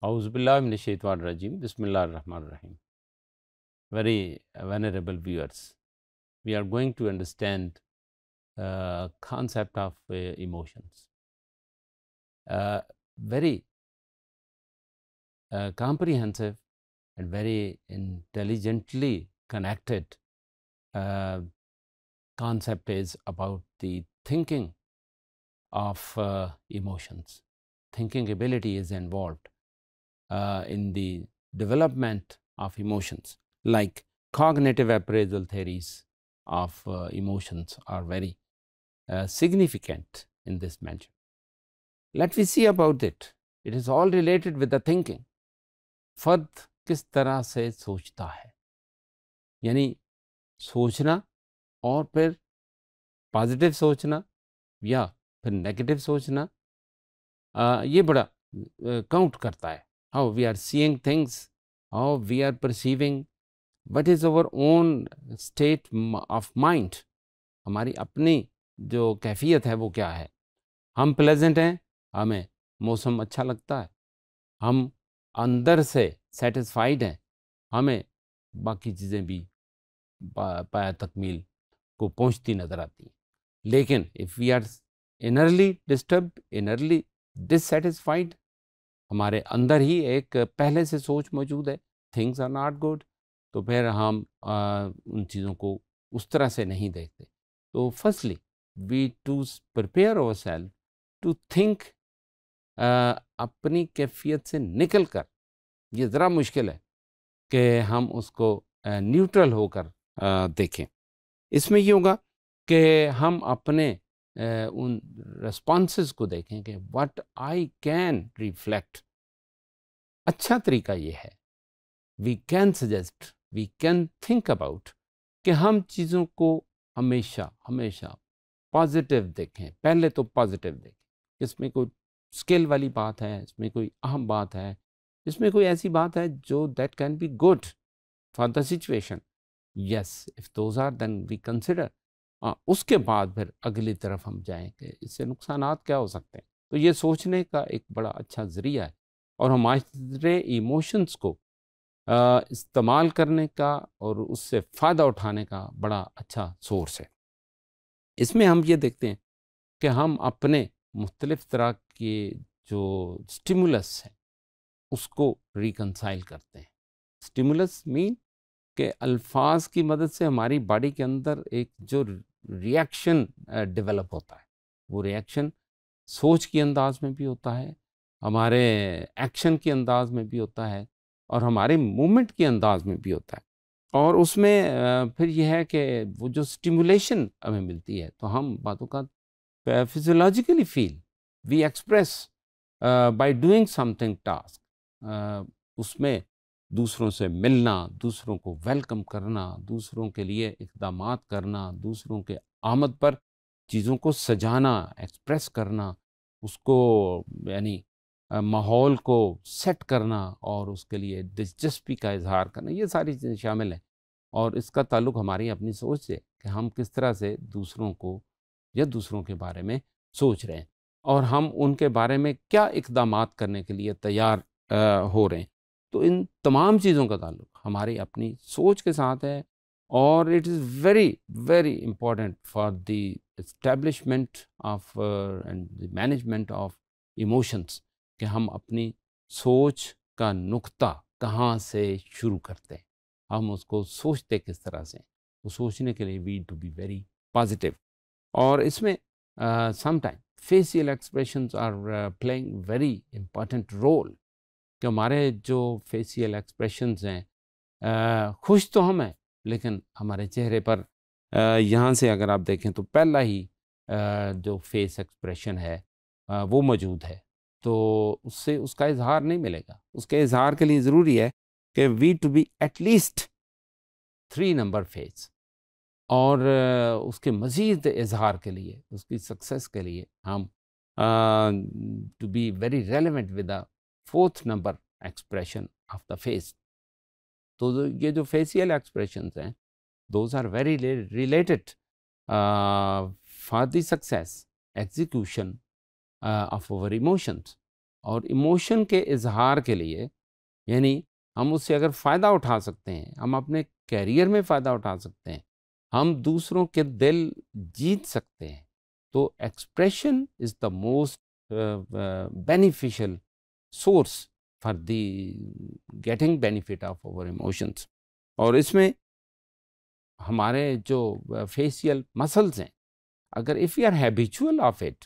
Auzubillah Bismillah Rahman Rahim. Very venerable viewers, we are going to understand uh, concept of uh, emotions. Uh, very uh, comprehensive and very intelligently connected uh, concept is about the thinking of uh, emotions. Thinking ability is involved uh, in the development of emotions like cognitive appraisal theories of uh, emotions are very uh, significant in this mention. Let me see about it. It is all related with the thinking. Fard kis tarah se sochta hai? Yani, sochna aur phir positive sochna ya phir negative sochna, uh, ye bada uh, count karta hai. how we are seeing things, how we are perceiving, what is our own state of mind, हमारी अपनी जो कैफियत है वो क्या है हम pleasant हैं हमें मौसम अच्छा लगता है हम अंदर से सेटिस्फाइड हैं हमें बाकी चीज़ें भी पाया तकमील को पहुंचती नज़र आती हैं लेकिन if we are innerly disturb innerly dissatisfied हमारे अंदर ही एक पहले से सोच मौजूद है थिंग्स आर नॉट गुड तो फिर हम आ, उन चीज़ों को उस तरह से नहीं देखते तो firstly we to prepare our self to think अपनी कैफियत से निकल कर ये ज़रा मुश्किल है कि हम उसको न्यूट्रल होकर देखें इसमें ये होगा कि हम अपने उन रिस्पॉन्स को देखें कि वट आई कैन रिफ्लेक्ट अच्छा तरीका ये है we can suggest we can think about कि हम चीज़ों को हमेशा हमेशा पॉजिटिव देखें पहले तो पॉजिटिव देखें इसमें कोई स्किल वाली बात है इसमें कोई अहम बात है इसमें कोई ऐसी बात है जो that can be good for the situation yes if those are then we consider ah, हाँ, उसके बाद फिर अगली तरफ हम जाएंगे इससे नुकसान क्या हो सकते हैं तो ये सोचने का एक बड़ा अच्छा ज़रिया है और हमारे इमोशंस को इस्तेमाल करने का और उससे फ़ायदा उठाने का बड़ा अच्छा सोर्स है इसमें हम ये देखते हैं कि हम अपने मुख्तलिफ़ तरह के जो स्टिमुलस हैं उसको रिकनसाइल करते हैं स्टिमुलस मीन के अल्फाज की मदद से हमारी बॉडी के अंदर एक जो रिएक्शन डेवलप uh, होता है वो रिएक्शन सोच के अंदाज में भी होता है हमारे एक्शन के अंदाज में भी होता है और हमारे मूवमेंट के अंदाज में भी होता है और उसमें uh, फिर यह है कि वो जो स्टिमुलेशन हमें मिलती है तो हम बातों का physiologically feel we express by doing something task उसमें दूसरों से मिलना दूसरों को वेलकम करना दूसरों के लिए इकदाम करना दूसरों के आमद पर चीज़ों को सजाना एक्सप्रेस करना उसको यानी माहौल को सेट करना और उसके लिए दिलचस्पी का इजहार करना ये सारी चीज़ें शामिल हैं और इसका ताल्लुक हमारी अपनी सोच से कि हम किस तरह से दूसरों को या दूसरों के बारे में सोच रहे हैं और हम उनके बारे में क्या इकदाम करने के लिए तैयार हो रहे हैं तो इन तमाम चीज़ों का ताल्लुक हमारी अपनी सोच के साथ है और it is very very important for the establishment of and the management of emotions कि हम अपनी सोच का नुक्ता कहाँ से शुरू करते हैं हम उसको सोचते किस तरह से वो सोचने के लिए we to be very positive और इसमें sometime facial expressions are playing very important role कि हमारे जो फेसियल एक्सप्रेशंस हैं खुश तो हम हैं लेकिन हमारे चेहरे पर यहाँ से अगर आप देखें तो पहला ही जो फेस एक्सप्रेशन है वो मौजूद है तो उससे उसका इजहार नहीं मिलेगा उसके इजहार के लिए ज़रूरी है कि we to be at least three number face और उसके मज़ीद इजहार के लिए उसकी सक्सेस के लिए हम to be very relevant with fourth number expression of the face तो ये जो फेसियल एक्सप्रेशन हैं those are very related for the success execution of over emotions और इमोशन के इजहार के लिए यानी हम उससे अगर फ़ायदा उठा सकते हैं हम अपने कैरियर में फ़ायदा उठा सकते हैं हम दूसरों के दिल जीत सकते हैं तो expression is the most beneficial source for the getting benefit of our emotions और इसमें हमारे जो फेशियल मसल्स हैं अगर if you are habitual of it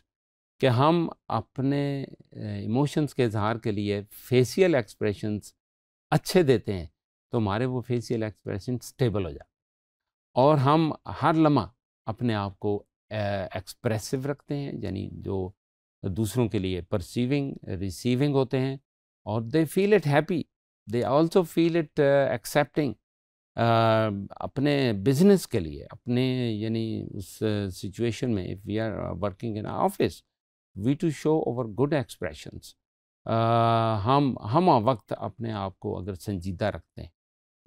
कि हम अपने इमोशंस के इजहार के लिए फेशियल एक्सप्रेशंस अच्छे देते हैं तो हमारे वो फेशियल एक्सप्रेशन स्टेबल हो जाते और हम हर लम्हा अपने आप को एक्सप्रेसिव रखते हैं यानी जो दूसरों के लिए परसीविंग रिसीविंग होते हैं और they feel it happy they also feel it accepting अपने बिजनेस के लिए अपने यानी उस सिचुएशन uh, में if we are working in office we to show over good expressions हम हम वक्त अपने आप को अगर संजीदा रखते हैं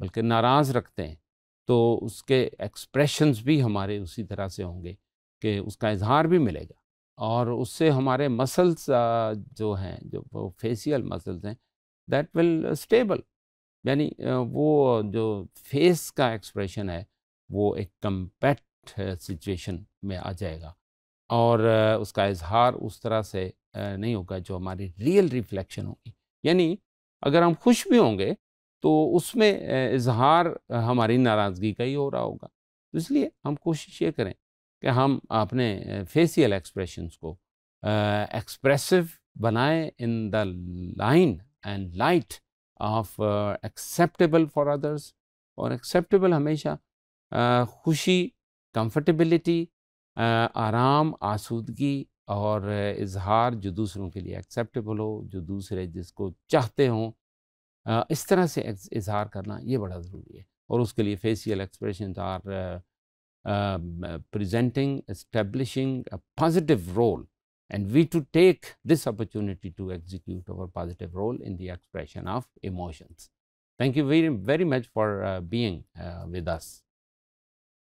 बल्कि नाराज़ रखते हैं तो उसके एक्सप्रेशंस भी हमारे उसी तरह से होंगे कि उसका इजहार भी मिलेगा और उससे हमारे मसल्स जो हैं जो फेसियल मसल्स हैं दैट विल स्टेबल यानी वो जो फेस का एक्सप्रेशन है वो एक कम्पैक्ट सिचुएशन में आ जाएगा और उसका इजहार उस तरह से नहीं होगा जो हमारी रियल रिफ्लेक्शन होगी यानी अगर हम खुश भी होंगे तो उसमें इजहार हमारी नाराज़गी का ही हो रहा होगा तो इसलिए हम कोशिश ये करें कि हम अपने फेसियल एक्सप्रेशन को एक्सप्रेसिव बनाएं in the line and light of acceptable for others और एक्सेप्टेबल हमेशा खुशी कंफर्टेबिलिटी आराम आसूदगी और इजहार जो दूसरों के लिए एक्सेप्टेबल हो जो दूसरे जिसको चाहते हों इस तरह से इजहार करना ये बड़ा ज़रूरी है और उसके लिए facial expression are Um, uh, presenting, establishing a positive role and we to take this opportunity to execute our positive role in the expression of emotions. Thank you very, very much for uh, being uh, with us.